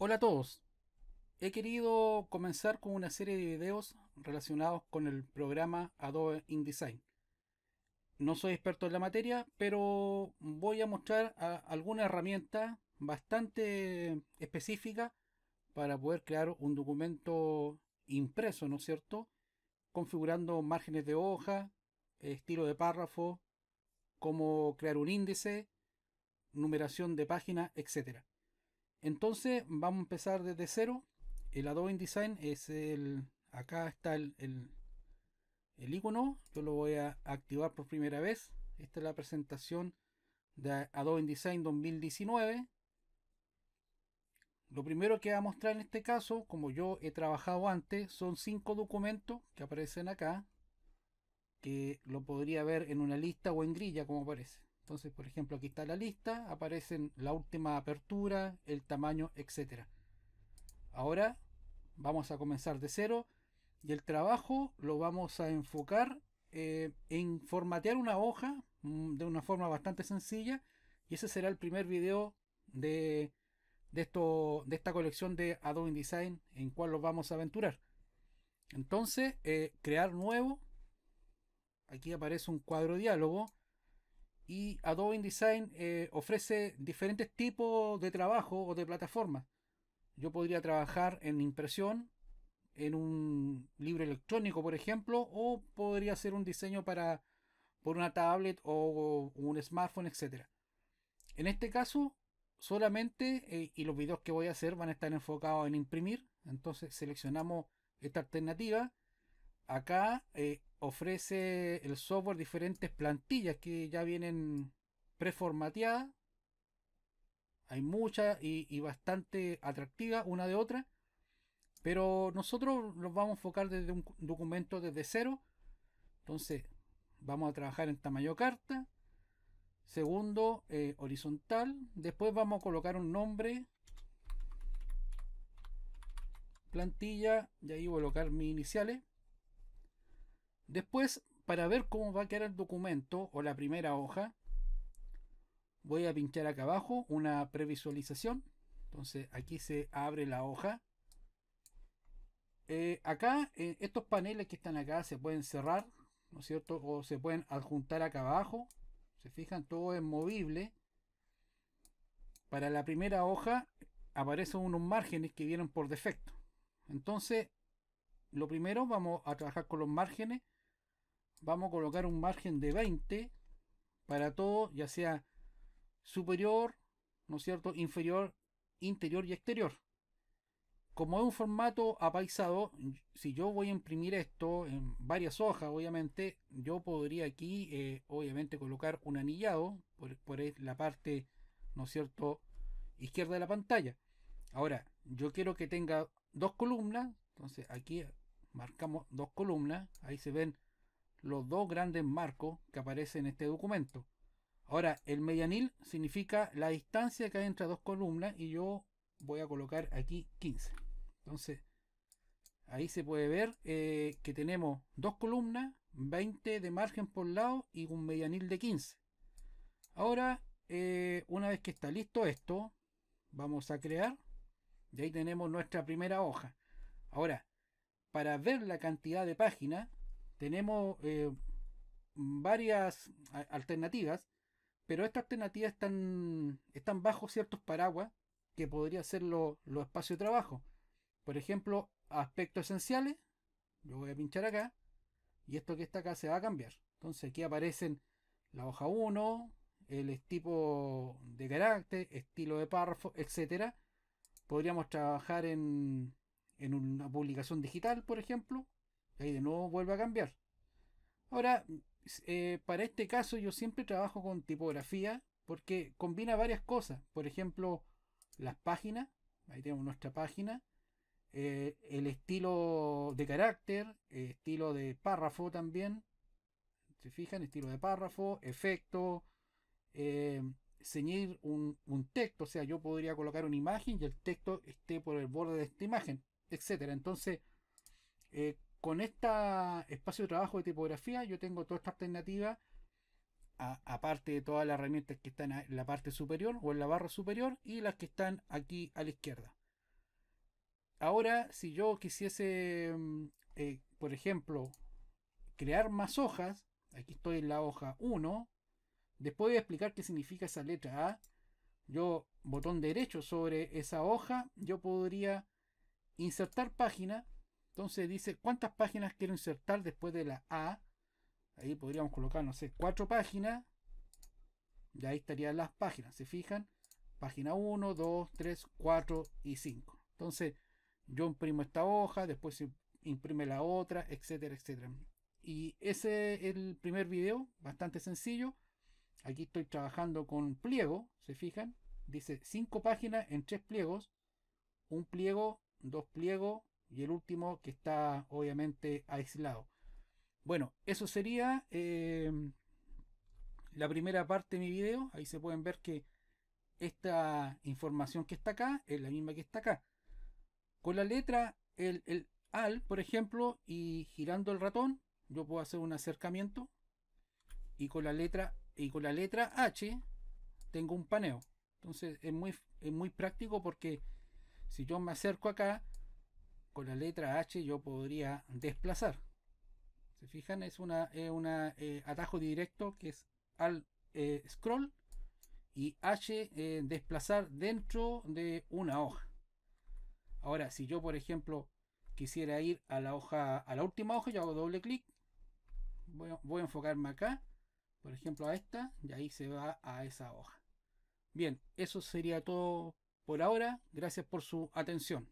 Hola a todos. He querido comenzar con una serie de videos relacionados con el programa Adobe InDesign. No soy experto en la materia, pero voy a mostrar alguna herramienta bastante específica para poder crear un documento impreso, ¿no es cierto? Configurando márgenes de hoja, estilo de párrafo, cómo crear un índice, numeración de página, etcétera. Entonces vamos a empezar desde cero. El Adobe InDesign es el... Acá está el, el, icono. Yo lo voy a activar por primera vez. Esta es la presentación de Adobe InDesign 2019. Lo primero que voy a mostrar en este caso, como yo he trabajado antes, son cinco documentos que aparecen acá, que lo podría ver en una lista o en grilla como parece. Entonces, por ejemplo, aquí está la lista, aparecen la última apertura, el tamaño, etc. Ahora vamos a comenzar de cero y el trabajo lo vamos a enfocar eh, en formatear una hoja mm, de una forma bastante sencilla y ese será el primer video de, esto, de esta colección de Adobe InDesign en cual los vamos a aventurar. Entonces, eh, crear nuevo. Aquí aparece un cuadro diálogo y Adobe InDesign eh, ofrece diferentes tipos de trabajo o de plataforma. Yo podría trabajar en impresión, en un libro electrónico, por ejemplo, o podría hacer un diseño para por una tablet o, un smartphone, etc. En este caso, solamente, eh, y los videos que voy a hacer van a estar enfocados en imprimir, entonces seleccionamos esta alternativa acá eh, ofrece el software diferentes plantillas que ya vienen preformateadas. Hay muchas y, bastante atractivas una de otra. Pero nosotros nos vamos a enfocar desde un documento desde cero. Entonces, vamos a trabajar en tamaño carta. Segundo, eh, horizontal. Después vamos a colocar un nombre. Plantilla. Y ahí voy a colocar mis iniciales. Después, para ver cómo va a quedar el documento o la primera hoja, voy a pinchar acá abajo una previsualización. Entonces aquí se abre la hoja. Eh, acá, eh, estos paneles que están acá se pueden cerrar, ¿no es cierto? O se pueden adjuntar acá abajo. Se fijan, todo es movible. Para la primera hoja aparecen unos márgenes que vienen por defecto. Entonces, lo primero, vamos a trabajar con los márgenes. Vamos a colocar un margen de 20 para todo, ya sea superior, ¿no es cierto?, inferior, interior y exterior. Como es un formato apaisado, si yo voy a imprimir esto en varias hojas, obviamente, yo podría aquí, eh, obviamente, colocar un anillado por, la parte, ¿no es cierto?, izquierda de la pantalla. Ahora, yo quiero que tenga dos columnas, entonces aquí marcamos dos columnas, ahí se ven los dos grandes marcos que aparecen en este documento. Ahora, el medianil significa la distancia que hay entre dos columnas y yo voy a colocar aquí 15. Entonces, ahí se puede ver eh, que tenemos dos columnas, 20 de margen por lado y un medianil de 15. Ahora, eh, una vez que está listo esto, vamos a crear. Y ahí tenemos nuestra primera hoja. Ahora, para ver la cantidad de páginas, tenemos eh, varias alternativas, pero estas alternativas están, están bajo ciertos paraguas que podría ser los lo espacios de trabajo. Por ejemplo, aspectos esenciales, yo voy a pinchar acá, y esto que está acá se va a cambiar. Entonces aquí aparecen la hoja 1, el tipo de carácter, estilo de párrafo, etc. Podríamos trabajar en, en una publicación digital, por ejemplo, ahí de nuevo vuelve a cambiar. Ahora, eh, para este caso yo siempre trabajo con tipografía porque combina varias cosas. Por ejemplo, las páginas, ahí tenemos nuestra página, eh, el estilo de carácter, estilo de párrafo también. Se fijan, estilo de párrafo, efecto, eh, ceñir un, un, texto. O sea, yo podría colocar una imagen y el texto esté por el borde de esta imagen etcétera. Entonces, eh, con este espacio de trabajo de tipografía, yo tengo toda esta alternativa, aparte de todas las herramientas que están en la parte superior o en la barra superior y las que están aquí a la izquierda. Ahora, si yo quisiese, mm, eh, por ejemplo, crear más hojas, aquí estoy en la hoja 1, después de explicar qué significa esa letra A, yo botón derecho sobre esa hoja, yo podría Insertar página. Entonces dice cuántas páginas quiero insertar después de la A. Ahí podríamos colocar, no sé, cuatro páginas. Y ahí estarían las páginas. ¿Se fijan? Página 1, 2, 3, 4 y 5. Entonces yo imprimo esta hoja, después se imprime la otra, etcétera, etcétera. Y ese es el primer video, bastante sencillo. Aquí estoy trabajando con pliego, se fijan. Dice cinco páginas en tres pliegos. Un pliego dos pliegos y el último que está obviamente aislado. Bueno, eso sería eh, la primera parte de mi video. Ahí se pueden ver que esta información que está acá es la misma que está acá. Con la letra, el, AL, por ejemplo, y girando el ratón, yo puedo hacer un acercamiento. Y con la letra, y con la letra H tengo un paneo. Entonces es muy, es muy práctico porque si yo me acerco acá, con la letra H yo podría desplazar. ¿Se fijan? Es un una, eh, eh, atajo directo que es al eh, scroll y H desplazar dentro de una hoja. Ahora, si yo, por ejemplo, quisiera ir a la hoja, a la última hoja, yo hago doble clic. voy a enfocarme acá, por ejemplo, a esta, y ahí se va a esa hoja. Bien, eso sería todo por ahora, gracias por su atención.